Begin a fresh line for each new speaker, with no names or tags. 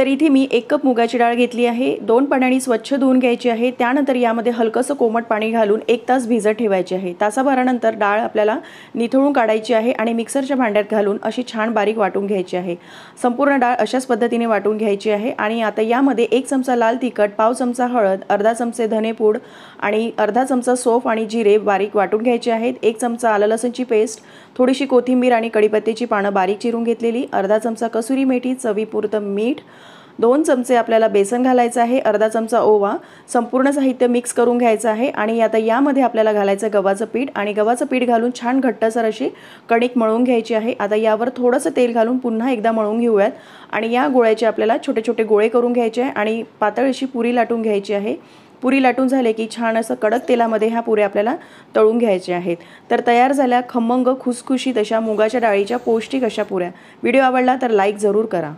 तर इथे मी एक कप मुगाची डाळ घेतली आहे दोन पाण्याने स्वच्छ धुवून घ्यायची आहे त्यानंतर यामध्ये हलकंसं कोमट पाणी घालून एक तास भिजत ठेवायची आहे तासाभरानंतर डाळ आपल्याला निथळून काढायची आहे आणि मिक्सरच्या भांड्यात घालून अशी छान बारीक वाटून घ्यायची आहे संपूर्ण डाळ अशाच पद्धतीने वाटून घ्यायची आहे आणि आता यामध्ये एक चमचा लाल तिखट पाव चमचा हळद अर्धा चमचे धनेपूड आणि अर्धा चमचा सोफ आणि जिरे बारीक वाटून घ्यायचे आहेत एक चमचा आलं लसूणची पेस्ट थोडीशी कोथिंबीर आणि कडीपत्तेची पानं बारीक चिरून घेतलेली अर्धा चमचा कसुरी मेथी चवीपुरतं मीठ दोन चमचे आपल्याला बेसन घालायचं आहे अर्धा चमचा ओवा संपूर्ण साहित्य मिक्स करून घ्यायचं आहे आणि आता यामध्ये आपल्याला घालायचं गव्हाचं पीठ आणि गव्हाचं पीठ घालून छान घट्टसर अशी कणिक मळून घ्यायची आहे आता यावर थोडंसं तेल घालून पुन्हा एकदा मळून घेऊयात आणि या गोळ्याचे आपल्याला छोटे छोटे गोळे करून घ्यायचे आहे आणि पातळ अशी पुरी लाटून घ्यायची आहे पुरी लाटून झाले की छान असं कडक तेलामध्ये ह्या पुऱ्या आपल्याला तळून घ्यायचे आहेत तर तयार झाल्या खमंग खुसखुशी तशा मुगाच्या डाळीच्या पौष्टिक अशा पुऱ्या व्हिडिओ आवडला तर लाईक जरूर करा